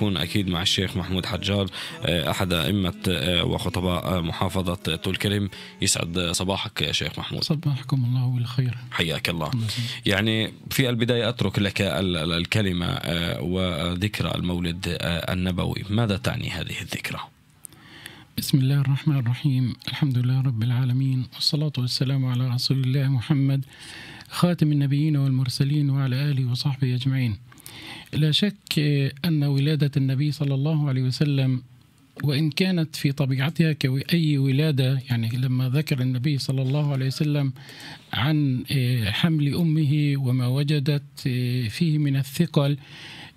يكون اكيد مع الشيخ محمود حجار آه، احد ائمه آه، وخطباء آه، محافظه طول كرم يسعد صباحك يا شيخ محمود صباحكم الله بالخير حياك الله يعني في البدايه اترك لك الكلمه وذكرى المولد النبوي ماذا تعني هذه الذكرى بسم الله الرحمن الرحيم الحمد لله رب العالمين والصلاة والسلام على رسول الله محمد خاتم النبيين والمرسلين وعلى آله وصحبه أجمعين لا شك أن ولادة النبي صلى الله عليه وسلم وإن كانت في طبيعتها كأي ولادة يعني لما ذكر النبي صلى الله عليه وسلم عن آه، حمل أمه وما وجدت آه، فيه من الثقل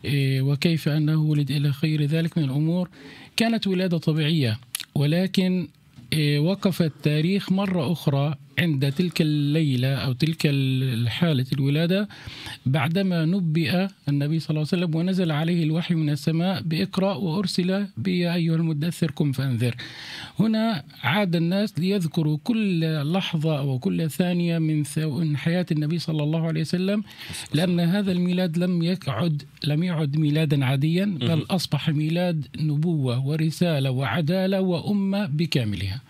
آه، وكيف أنه ولد إلى خير ذلك من الأمور كانت ولادة طبيعية ولكن وقف التاريخ مرة أخرى عند تلك الليلة أو تلك حالة الولادة بعدما نبئ النبي صلى الله عليه وسلم ونزل عليه الوحي من السماء بإقرأ وأرسل بي أيها المدثر قم فأنذر هنا عاد الناس ليذكروا كل لحظة وكل ثانية من حياة النبي صلى الله عليه وسلم لأن هذا الميلاد لم يقعد لم يعد ميلادا عاديا بل أصبح ميلاد نبوة ورسالة وعدالة وأمة بكاملها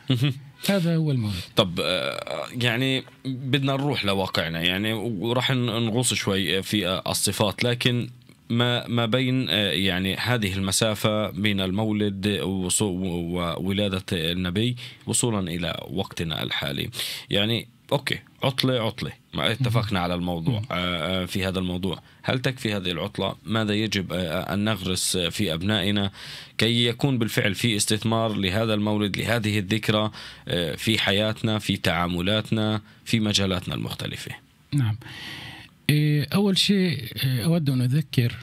هذا هو المولد طب آه، يعني بدنا نروح لواقعنا يعني وراح نغوص شوي في الصفات لكن ما ما بين آه، يعني هذه المسافة بين المولد وولادة النبي وصولا إلى وقتنا الحالي يعني أوكي عطلة عطلة ما اتفقنا على الموضوع آه، آه، في هذا الموضوع هل تكفي هذه العطلة ماذا يجب آه، أن نغرس في أبنائنا كي يكون بالفعل في استثمار لهذا المولد لهذه الذكرى في حياتنا في تعاملاتنا في مجالاتنا المختلفة نعم إيه، أول شيء أود أن أذكر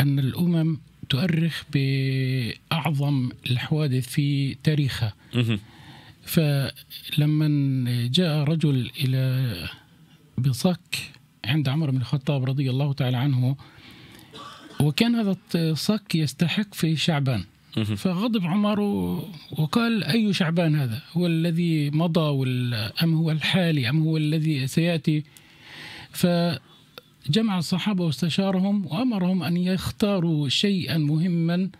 أن الأمم تؤرخ بأعظم الحوادث في تاريخها فلما جاء رجل إلى بصك عند عمر بن الخطاب رضي الله تعالى عنه وكان هذا الصك يستحق في شعبان فغضب عمر وقال أي شعبان هذا هو الذي مضى أم هو الحالي أم هو الذي سيأتي فجمع الصحابة واستشارهم وأمرهم أن يختاروا شيئا مهما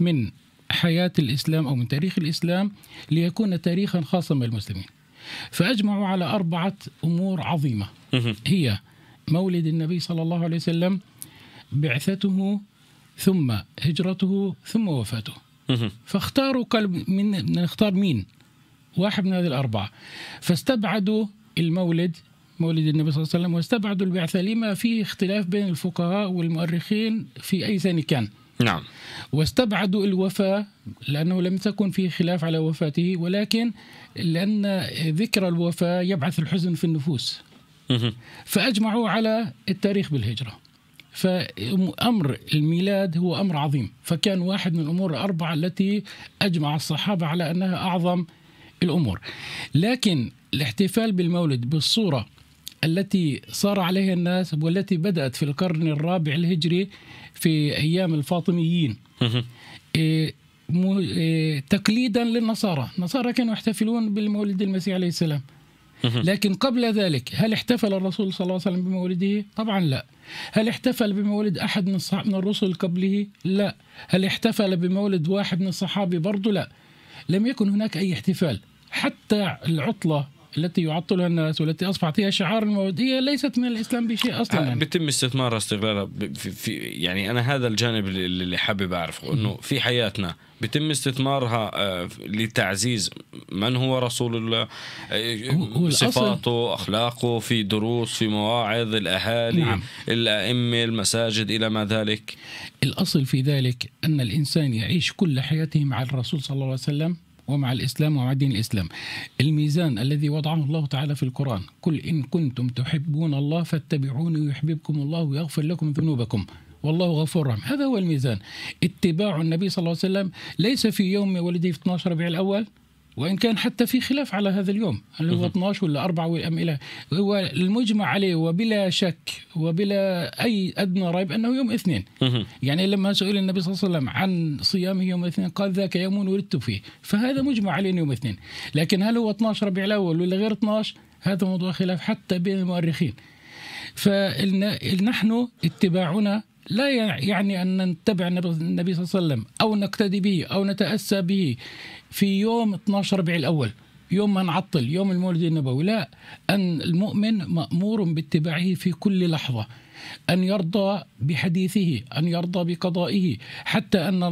من حياة الإسلام أو من تاريخ الإسلام ليكون تاريخا خاصا بالمسلمين فأجمعوا على أربعة أمور عظيمة هي مولد النبي صلى الله عليه وسلم بعثته ثم هجرته ثم وفاته فاختاروا قلب من نختار مين واحد من هذه الأربعة فاستبعدوا المولد مولد النبي صلى الله عليه وسلم واستبعدوا البعثة لما فيه اختلاف بين الفقهاء والمؤرخين في أي سنة كان نعم واستبعدوا الوفاة لأنه لم تكن فيه خلاف على وفاته ولكن لأن ذكر الوفاة يبعث الحزن في النفوس فأجمعوا على التاريخ بالهجرة فأمر الميلاد هو أمر عظيم فكان واحد من الأمور الأربعة التي أجمع الصحابة على أنها أعظم الأمور لكن الاحتفال بالمولد بالصورة التي صار عليها الناس والتي بدأت في القرن الرابع الهجري في أيام الفاطميين إيه، إيه، تقليدا للنصارى النصارى كانوا يحتفلون بالمولد المسيح عليه السلام لكن قبل ذلك هل احتفل الرسول صلى الله عليه وسلم بمولده؟ طبعا لا. هل احتفل بمولد احد من من الرسل قبله؟ لا. هل احتفل بمولد واحد من الصحابه برضه؟ لا. لم يكن هناك اي احتفال. حتى العطله التي يعطلها الناس والتي اصبحت هي شعار هي ليست من الاسلام بشيء آه، اصلا يعني. بيتم استثمارها استغلالها في, في يعني انا هذا الجانب اللي حابب اعرفه انه في حياتنا بيتم استثمارها آه، لتعزيز من هو رسول الله آه، هو صفاته اخلاقه في دروس في مواعظ الاهالي نعم. الائمه المساجد الى ما ذلك الاصل في ذلك ان الانسان يعيش كل حياته مع الرسول صلى الله عليه وسلم ومع الإسلام ومع دين الإسلام الميزان الذي وضعه الله تعالى في القرآن قل إن كنتم تحبون الله فاتبعوني يحببكم الله ويغفر لكم ذنوبكم والله غفور رحيم هذا هو الميزان اتباع النبي صلى الله عليه وسلم ليس في يوم ولده في 12 ربيع الأول وان كان حتى في خلاف على هذا اليوم هل هو 12 ولا 4 ام الى هو المجمع عليه وبلا شك وبلا اي ادنى ريب انه يوم اثنين يعني لما سئل النبي صلى الله عليه وسلم عن صيامه يوم اثنين قال ذاك يوم ولدت فيه فهذا مجمع عليه يوم اثنين لكن هل هو 12 ربيع الاول ولا غير 12 هذا موضوع خلاف حتى بين المؤرخين فنحن اتباعنا لا يعني أن نتبع النبي صلى الله عليه وسلم أو نقتدي به أو نتأسى به في يوم 12 ربيع الأول يوم ما نعطل يوم المولد النبوي لا أن المؤمن مأمور باتباعه في كل لحظة أن يرضى بحديثه أن يرضى بقضائه حتى أن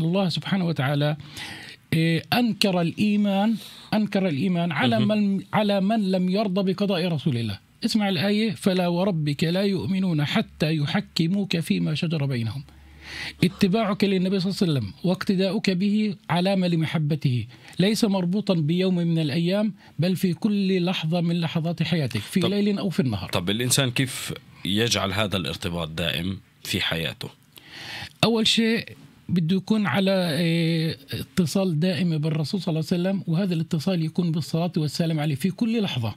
الله سبحانه وتعالى إيه، أنكر الإيمان أنكر الإيمان على من على من لم يرضى بقضاء رسول الله اسمع الآية فلا وربك لا يؤمنون حتى يحكموك فيما شجر بينهم اتباعك للنبي صلى الله عليه وسلم واقتداؤك به علامة لمحبته ليس مربوطا بيوم من الأيام بل في كل لحظة من لحظات حياتك في طب ليل أو في النهار طب الإنسان كيف يجعل هذا الارتباط دائم في حياته أول شيء بده يكون على آه، اتصال دائم بالرسول صلى الله عليه وسلم وهذا الاتصال يكون بالصلاة والسلام عليه في كل لحظة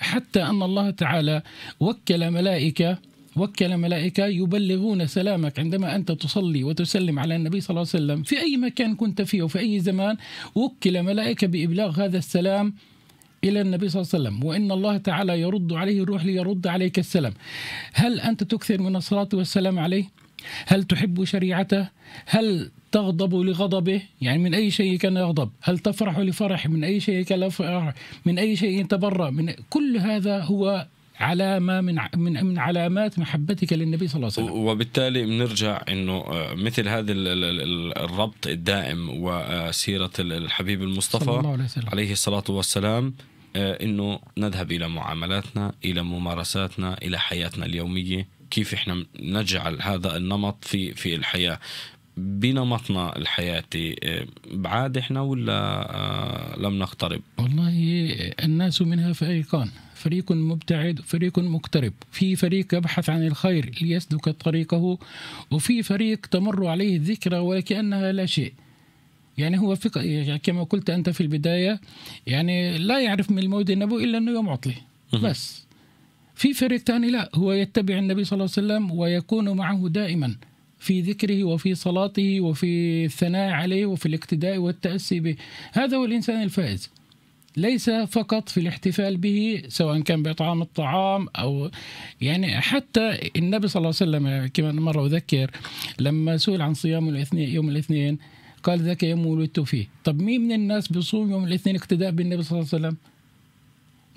حتى أن الله تعالى وكل ملائكة وكل ملائكة يبلغون سلامك عندما أنت تصلي وتسلم على النبي صلى الله عليه وسلم في أي مكان كنت فيه وفي أي زمان وكل ملائكة بإبلاغ هذا السلام إلى النبي صلى الله عليه وسلم وإن الله تعالى يرد عليه الروح ليرد عليك السلام هل أنت تكثر من الصلاة والسلام عليه؟ هل تحب شريعته؟ هل تغضب لغضبه يعني من أي شيء كان يغضب هل تفرح لفرح من أي شيء كان يفرح من أي شيء تبرأ من كل هذا هو علامة من من من علامات محبتك للنبي صلى الله عليه وسلم وبالتالي بنرجع انه آه، مثل هذا الربط الدائم وسيرة الحبيب المصطفى صلى الله عليه, وسلم. عليه الصلاة والسلام آه، انه نذهب الى معاملاتنا الى ممارساتنا الى حياتنا اليوميه كيف احنا نجعل هذا النمط في في الحياه بنمطنا الحياتي إيه، بعاد احنا ولا آه، لم نقترب؟ والله آه، الناس منها فريقان فريق مبتعد فريق مقترب في فريق يبحث عن الخير ليسلك طريقه وفي فريق تمر عليه الذكرى وكأنها لا شيء يعني هو فق... يعني كما قلت أنت في البداية يعني لا يعرف من الموت النبوي إلا أنه يوم عطلي بس في فريق ثاني لا هو يتبع النبي صلى الله عليه وسلم ويكون معه دائما في ذكره وفي صلاته وفي الثناء عليه وفي الاقتداء والتأسي به هذا هو الإنسان الفائز ليس فقط في الاحتفال به سواء كان بإطعام الطعام أو يعني حتى النبي صلى الله عليه وسلم كما مرة أذكر لما سئل عن صيام الاثنين يوم الاثنين قال ذاك يوم ولدت فيه طب مين من الناس بيصوم يوم الاثنين اقتداء بالنبي صلى الله عليه وسلم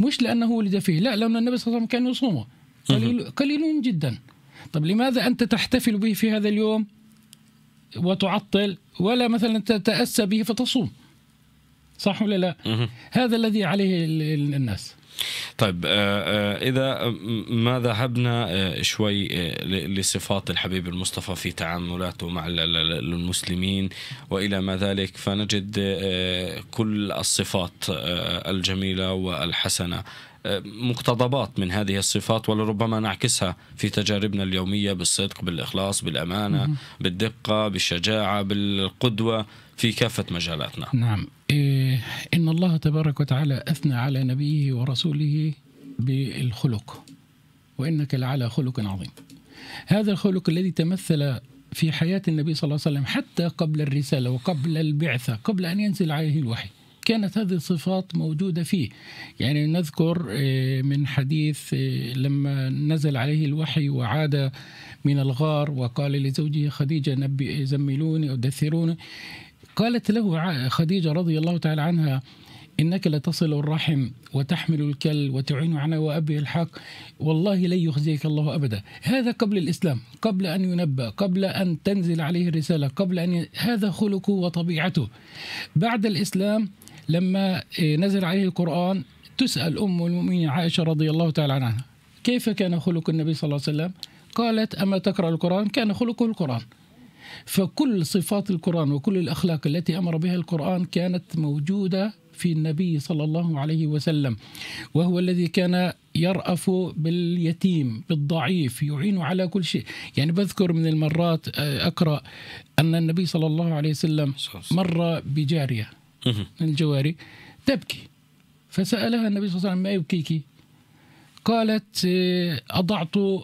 مش لأنه ولد فيه لا لأن النبي صلى الله عليه وسلم كان يصومه قليل قليلون جدا طب لماذا أنت تحتفل به في هذا اليوم وتعطل ولا مثلا تتأسى به فتصوم صح ولا لا هذا الذي عليه الناس طيب آه، آه، اذا ما ذهبنا آه، شوي لصفات الحبيب المصطفى في تعاملاته مع المسلمين والى ما ذلك فنجد كل الصفات الجميله والحسنه مقتضبات من هذه الصفات ولربما نعكسها في تجاربنا اليوميه بالصدق بالاخلاص بالامانه بالدقه بالشجاعه بالقدوه في كافه مجالاتنا نعم إيه ان الله تبارك وتعالى اثنى على نبيه ورسوله بالخلق وانك لعلى خلق عظيم هذا الخلق الذي تمثل في حياه النبي صلى الله عليه وسلم حتى قبل الرساله وقبل البعثه قبل ان ينزل عليه الوحي كانت هذه الصفات موجودة فيه يعني نذكر آه، من حديث آه، لما نزل عليه الوحي وعاد من الغار وقال لزوجه خديجة نبي زملوني أدثروني قالت له خديجة رضي الله تعالى عنها إنك لتصل الرحم وتحمل الكل وتعين على وأبي الحق والله لن يخزيك الله أبدا هذا قبل الإسلام قبل أن ينبأ قبل أن تنزل عليه الرسالة قبل أن ي... هذا خلقه وطبيعته بعد الإسلام لما إيه، نزل عليه القرآن تسأل أم المؤمنين عائشة رضي الله تعالى عنها كيف كان خلق النبي صلى الله عليه وسلم قالت أما تقرأ القرآن كان خلقه القرآن فكل صفات القرآن وكل الأخلاق التي أمر بها القرآن كانت موجودة في النبي صلى الله عليه وسلم وهو الذي كان يرأف باليتيم بالضعيف يعين على كل شيء يعني بذكر من المرات آه، أقرأ أن النبي صلى الله عليه وسلم مر بجارية من الجواري تبكي فسألها النبي صلى الله عليه وسلم ما يبكيك قالت آه، أضعت آه،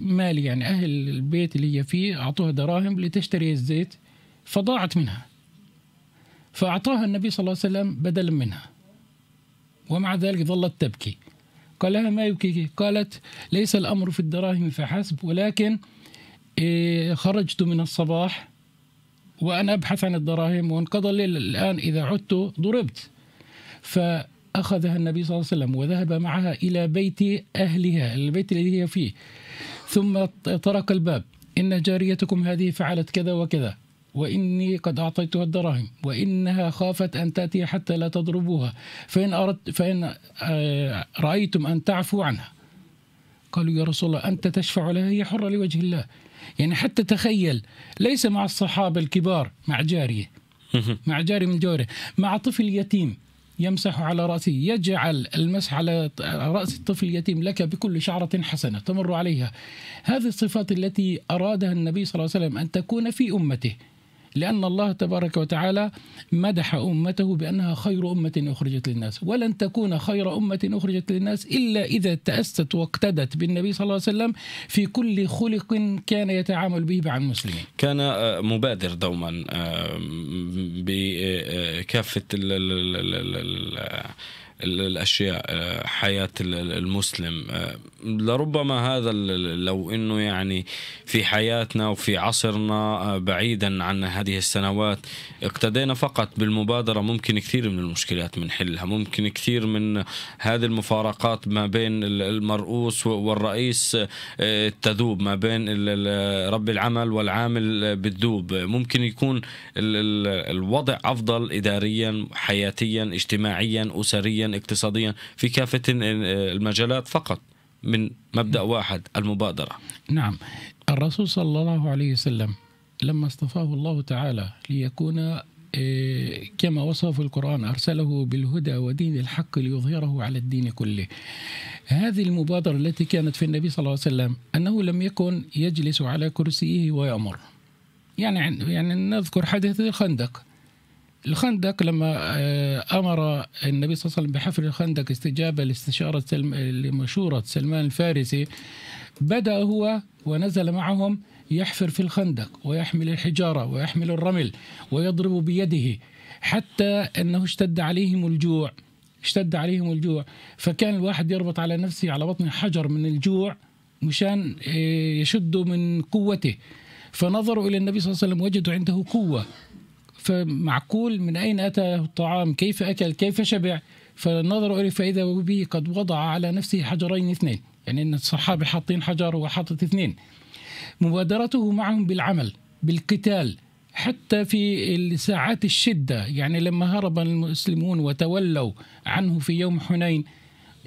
مالي يعني أهل البيت اللي هي فيه أعطوها دراهم لتشتري الزيت فضاعت منها فأعطاها النبي صلى الله عليه وسلم بدلا منها ومع ذلك ظلت تبكي قال لها ما يبكيك قالت ليس الأمر في الدراهم فحسب ولكن آه، خرجت من الصباح وأنا أبحث عن الدراهم وانقضى الليل الآن إذا عدت ضربت فأخذها النبي صلى الله عليه وسلم وذهب معها إلى بيت أهلها البيت الذي هي فيه ثم طرق الباب إن جاريتكم هذه فعلت كذا وكذا وإني قد أعطيتها الدراهم وإنها خافت أن تأتي حتى لا تضربوها فإن, أردت فإن آه، رأيتم أن تعفو عنها قالوا يا رسول الله أنت تشفع لها هي حرة لوجه الله يعني حتى تخيل ليس مع الصحابة الكبار مع جارية مع جاري من جوره مع طفل يتيم يمسح على رأسه يجعل المسح على رأس الطفل اليتيم لك بكل شعرة حسنة تمر عليها هذه الصفات التي أرادها النبي صلى الله عليه وسلم أن تكون في أمته لأن الله تبارك وتعالى مدح أمته بأنها خير أمة أخرجت للناس ولن تكون خير أمة أخرجت للناس إلا إذا تأست واقتدت بالنبي صلى الله عليه وسلم في كل خلق كان يتعامل به مع المسلمين كان آه، مبادر دوما آه، بكافة الاشياء آه، حياه المسلم آه، لربما هذا لو انه يعني في حياتنا وفي عصرنا آه، بعيدا عن هذه السنوات اقتدينا فقط بالمبادره ممكن كثير من المشكلات من حلها ممكن كثير من هذه المفارقات ما بين المرؤوس والرئيس تذوب ما بين رب العمل والعامل بتذوب ممكن يكون الوضع افضل اداريا حياتيا اجتماعيا اسريا اقتصاديا في كافة آه، المجالات فقط من مبدأ واحد المبادرة نعم الرسول صلى الله عليه وسلم لما اصطفاه الله تعالى ليكون آه، كما وصف القرآن أرسله بالهدى ودين الحق ليظهره على الدين كله هذه المبادرة التي كانت في النبي صلى الله عليه وسلم أنه لم يكن يجلس على كرسيه ويأمر يعني يعني نذكر حدث الخندق الخندق لما آه، امر النبي صلى الله عليه وسلم بحفر الخندق استجابه لاستشاره سلم لمشوره سلمان الفارسي بدا هو ونزل معهم يحفر في الخندق ويحمل الحجاره ويحمل الرمل ويضرب بيده حتى انه اشتد عليهم الجوع اشتد عليهم الجوع فكان الواحد يربط على نفسه على بطنه حجر من الجوع مشان آه، يشد من قوته فنظروا الى النبي صلى الله عليه وسلم وجدوا عنده قوه فمعقول من أين أتى الطعام كيف أكل كيف شبع فنظروا إليه فإذا به قد وضع على نفسه حجرين اثنين يعني أن الصحابة حاطين حجر وحاطت اثنين مبادرته معهم بالعمل بالقتال حتى في ساعات الشدة يعني لما هرب المسلمون وتولوا عنه في يوم حنين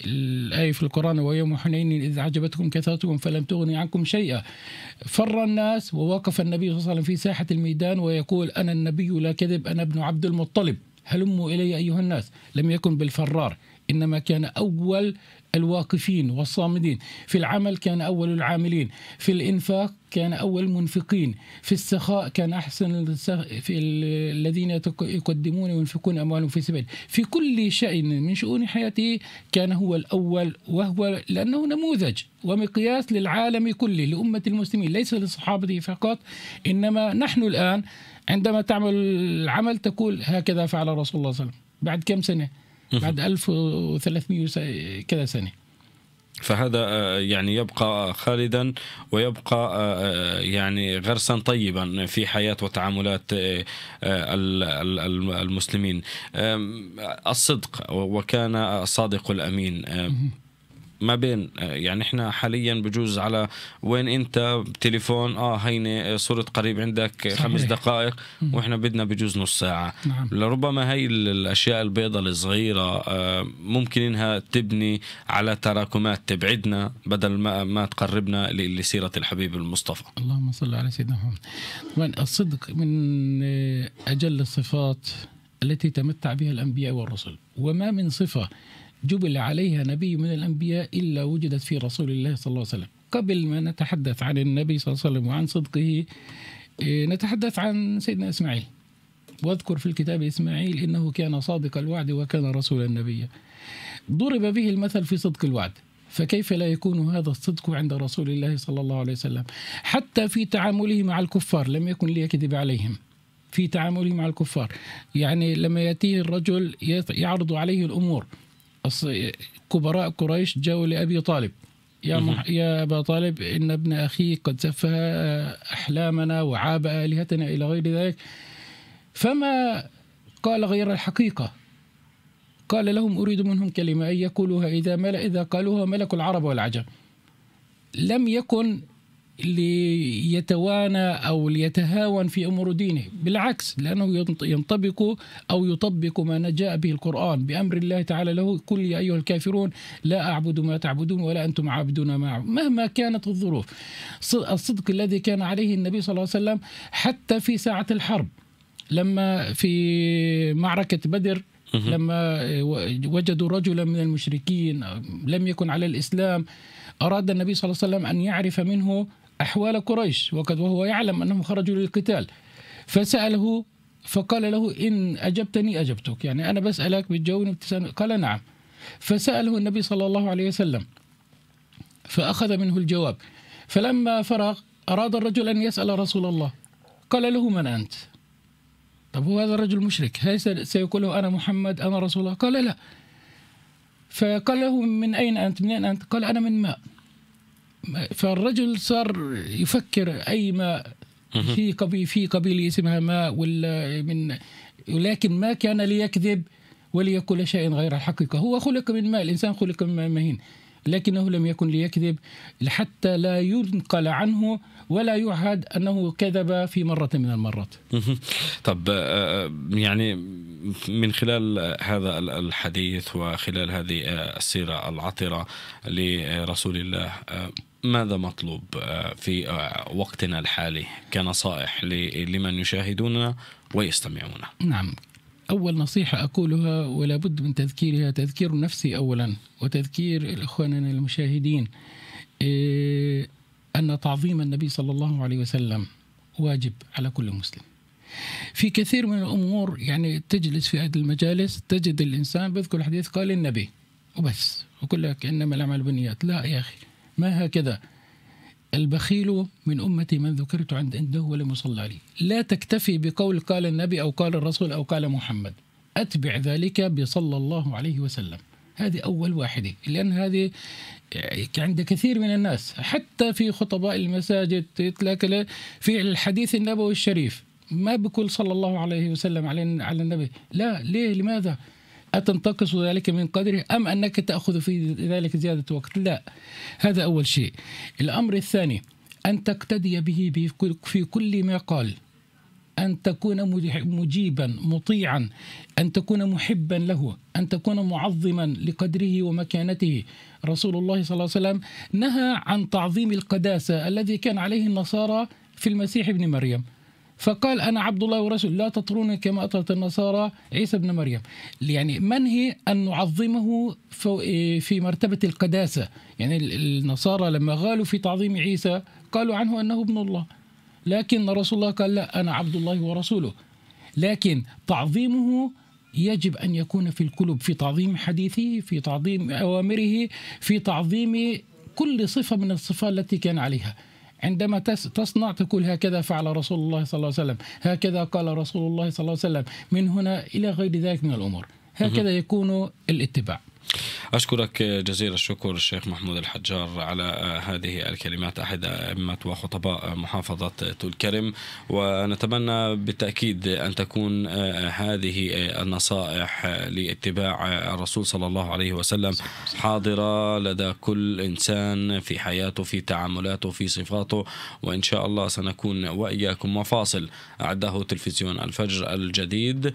الآية في القرآن ويوم حنين إذ أعجبتكم كثرتكم فلم تغني عنكم شيئا فر الناس ووقف النبي صلى الله عليه وسلم في ساحة الميدان ويقول أنا النبي لا كذب أنا ابن عبد المطلب هلموا إلي أيها الناس لم يكن بالفرار إنما كان أول الواقفين والصامدين في العمل كان أول العاملين في الإنفاق كان أول المنفقين في السخاء كان أحسن في الذين يقدمون وينفقون أموالهم في سبيل في كل شأن من شؤون حياته كان هو الأول وهو لأنه نموذج ومقياس للعالم كله لأمة المسلمين ليس لصحابته فقط إنما نحن الآن عندما تعمل العمل تقول هكذا فعل رسول الله صلى الله عليه وسلم بعد كم سنة بعد 1300 كذا سنة فهذا آه، يعني يبقى خالدا ويبقى آه، آه، يعني غرسا طيبا في حياه وتعاملات المسلمين الصدق وكان الصادق الامين ما بين آه، يعني احنا حاليا بجوز على وين انت بتليفون اه هيني آه، صرت قريب عندك آه، صحيح. خمس دقائق واحنا بدنا بجوز نص ساعه نعم. لربما هي الاشياء البيضاء الصغيره ممكن انها تبني على تراكمات تبعدنا بدل ما ما تقربنا لسيره الحبيب المصطفى اللهم صل على سيدنا محمد الصدق من اجل الصفات التي تمتع بها الانبياء والرسل وما من صفه جبل عليها نبي من الأنبياء إلا وجدت في رسول الله صلى الله عليه وسلم قبل ما نتحدث عن النبي صلى الله عليه وسلم وعن صدقه إيه، نتحدث عن سيدنا إسماعيل واذكر في الكتاب إسماعيل إنه كان صادق الوعد وكان رسول النبي ضرب به المثل في صدق الوعد فكيف لا يكون هذا الصدق عند رسول الله صلى الله عليه وسلم حتى في تعامله مع الكفار لم يكن ليكذب عليهم في تعامله مع الكفار يعني لما يأتيه الرجل يعرض عليه الأمور كبراء قريش جاءوا لأبي طالب يا مح... يا ابا طالب ان ابن اخي قد سفه احلامنا وعاب الهتنا الى غير ذلك فما قال غير الحقيقه قال لهم اريد منهم كلمه ان يقولوها اذا مل اذا قالوها ملك العرب والعجم لم يكن ليتوانى أو ليتهاون في أمور دينه بالعكس لأنه ينطبق أو يطبق ما جاء به القرآن بأمر الله تعالى له قل يا أيها الكافرون لا أعبد ما تعبدون ولا أنتم عابدون ما أعبد مهما كانت الظروف الصدق الذي كان عليه النبي صلى الله عليه وسلم حتى في ساعة الحرب لما في معركة بدر لما وجدوا رجلا من المشركين لم يكن على الإسلام أراد النبي صلى الله عليه وسلم أن يعرف منه أحوال قريش وقد وهو يعلم أنهم خرجوا للقتال فسأله فقال له إن أجبتني أجبتك يعني أنا بسألك بتجاوبني ابتسامة قال نعم فسأله النبي صلى الله عليه وسلم فأخذ منه الجواب فلما فرغ أراد الرجل أن يسأل رسول الله قال له من أنت طب هو هذا الرجل مشرك هل سيقول له أنا محمد أنا رسول الله قال لا فقال له من أين أنت من اين أنت قال أنا من ماء فالرجل صار يفكر اي ماء في قبيل في قبيله اسمها ماء ولا من ولكن ما كان ليكذب وليقول شيئا غير الحقيقه هو خلق من ماء الانسان خلق من ماء مهين لكنه لم يكن ليكذب حتى لا ينقل عنه ولا يعهد انه كذب في مره من المرات. طب آه، آه، يعني من خلال هذا الحديث وخلال هذه آه، السيره العطره لرسول الله ماذا مطلوب آه، في آه، وقتنا الحالي كنصائح لمن يشاهدوننا ويستمعون نعم أول نصيحة أقولها ولا بد من تذكيرها تذكير نفسي أولا وتذكير إخواننا المشاهدين آه، أن تعظيم النبي صلى الله عليه وسلم واجب على كل مسلم في كثير من الأمور يعني تجلس في هذه المجالس تجد الإنسان بيذكر الحديث قال النبي وبس وكلك إنما الأعمال بالنيات لا يا أخي ما هكذا البخيل من أمتي من ذكرت عند عنده ولم يصلى عليه لا تكتفي بقول قال النبي أو قال الرسول أو قال محمد أتبع ذلك بصلى الله عليه وسلم هذه أول واحدة لأن هذه عند كثير من الناس حتى في خطباء المساجد تلاقي في الحديث النبوي الشريف ما بقول صلى الله عليه وسلم على النبي لا ليه لماذا أتنتقص ذلك من قدره أم أنك تأخذ في ذلك زيادة وقت لا هذا أول شيء الأمر الثاني أن تقتدي به في كل ما قال أن تكون مجيبا مطيعا أن تكون محبا له أن تكون معظما لقدره ومكانته رسول الله صلى الله عليه وسلم نهى عن تعظيم القداسة الذي كان عليه النصارى في المسيح ابن مريم فقال أنا عبد الله ورسول لا تطروني كما أطرت النصارى عيسى ابن مريم يعني منهي أن نعظمه في مرتبة القداسة يعني النصارى لما غالوا في تعظيم عيسى قالوا عنه أنه ابن الله لكن رسول الله قال لا أنا عبد الله ورسوله لكن تعظيمه يجب أن يكون في القلوب في تعظيم حديثه في تعظيم أوامره في تعظيم كل صفة من الصفات التي كان عليها عندما تصنع تقول هكذا فعل رسول الله صلى الله عليه وسلم هكذا قال رسول الله صلى الله عليه وسلم من هنا إلى غير ذلك من الأمور هكذا يكون الاتباع أشكرك جزيل الشكر الشيخ محمود الحجار على هذه الكلمات أحد أئمة وخطباء محافظة تولكرم ونتمنى بالتأكيد أن تكون هذه النصائح لاتباع الرسول صلى الله عليه وسلم حاضرة لدى كل إنسان في حياته في تعاملاته في صفاته وإن شاء الله سنكون وإياكم وفاصل أعده تلفزيون الفجر الجديد